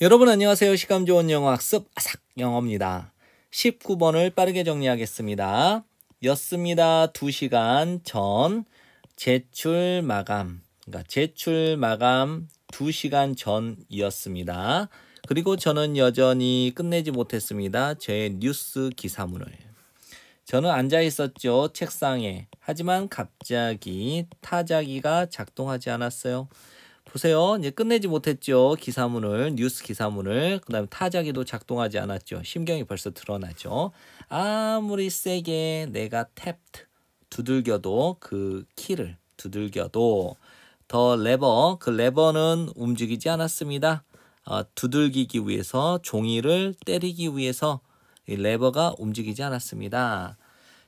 여러분 안녕하세요. 시감 좋은 영어 학습 아삭 영어입니다. 19번을 빠르게 정리하겠습니다. 였습니다. 2시간 전 제출 마감. 그러니까 제출 마감 2시간 전이었습니다. 그리고 저는 여전히 끝내지 못했습니다. 제 뉴스 기사문을. 저는 앉아 있었죠. 책상에. 하지만 갑자기 타자기가 작동하지 않았어요. 보세요. 이제 끝내지 못했죠. 기사문을, 뉴스 기사문을. 그 다음에 타자기도 작동하지 않았죠. 심경이 벌써 드러나죠. 아무리 세게 내가 탭트, 두들겨도 그 키를 두들겨도 더 레버, 그 레버는 움직이지 않았습니다. 어, 두들기기 위해서 종이를 때리기 위해서 이 레버가 움직이지 않았습니다.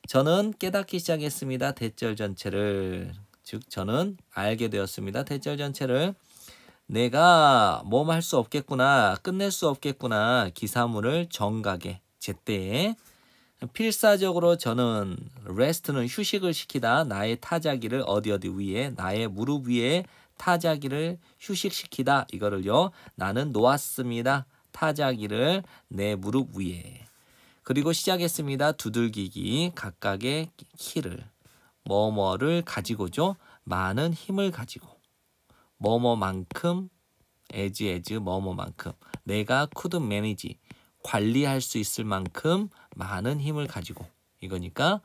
저는 깨닫기 시작했습니다. 대절 전체를. 즉 저는 알게 되었습니다. 대절 전체를 내가 뭐할수 없겠구나, 끝낼 수 없겠구나 기사문을 정각에 제때에 필사적으로 저는 레스트는 휴식을 시키다 나의 타자기를 어디 어디 위에 나의 무릎 위에 타자기를 휴식시키다 이거를요 나는 놓았습니다 타자기를 내 무릎 위에 그리고 시작했습니다 두들기기 각각의 키를 뭐뭐를 가지고죠. 많은 힘을 가지고 뭐뭐만큼 a 즈 a 즈 뭐뭐만큼 내가 쿠드 매니지 관리할 수 있을 만큼 많은 힘을 가지고 이거니까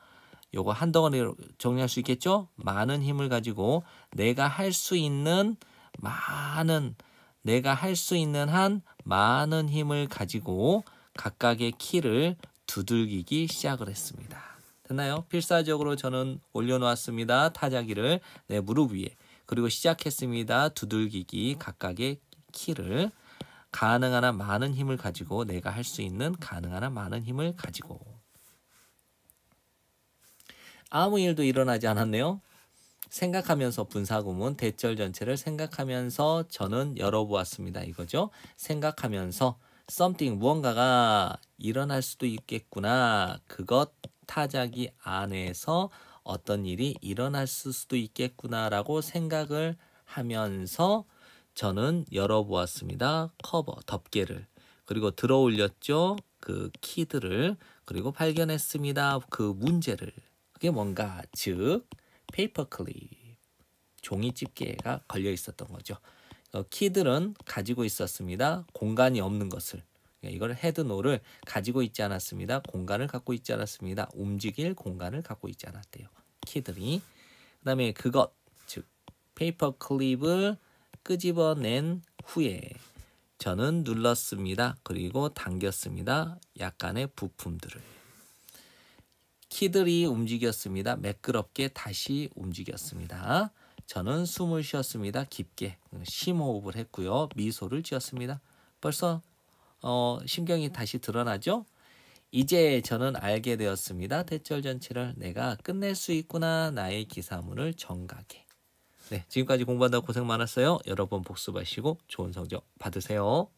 요거 한 덩어리로 정리할 수 있겠죠? 많은 힘을 가지고 내가 할 수 있는 많은 내가 할 수 있는 한 많은 힘을 가지고 각각의 키를 두들기기 시작을 했습니다. 됐나요? 필사적으로 저는 올려놓았습니다. 타자기를 내 무릎 위에 그리고 시작했습니다. 두들기기 각각의 키를 가능한 한 많은 힘을 가지고 내가 할 수 있는 가능한 한 많은 힘을 가지고 아무 일도 일어나지 않았네요. 생각하면서 분사구문 대절 전체를 생각하면서 저는 열어보았습니다. 이거죠. 생각하면서 something 무언가가 일어날 수도 있겠구나. 그것 타자기 안에서 어떤 일이 일어날 수도 있겠구나라고 생각을 하면서 저는 열어보았습니다. 커버, 덮개를. 그리고 들어 올렸죠. 그 키들을. 그리고 발견했습니다. 그 문제를. 그게 뭔가? 즉, 페이퍼 클립. 종이 집게가 걸려 있었던 거죠. 어, 키들은 가지고 있었습니다. 공간이 없는 것을. 예, 이걸 헤드노를 가지고 있지 않았습니다. 공간을 갖고 있지 않았습니다. 움직일 공간을 갖고 있지 않았대요. 키들이. 그 다음에 그것, 즉 페이퍼 클립을 끄집어낸 후에 저는 눌렀습니다. 그리고 당겼습니다. 약간의 부품들을. 키들이 움직였습니다. 매끄럽게 다시 움직였습니다. 저는 숨을 쉬었습니다. 깊게 심호흡을 했고요. 미소를 지었습니다. 벌써 어, 심경이 다시 드러나죠. 이제 저는 알게 되었습니다. 대절 전체를 내가 끝낼 수 있구나. 나의 기사문을 정각해. 네, 지금까지 공부한다 고생 고 많았어요. 여러 분 복습하시고 좋은 성적 받으세요.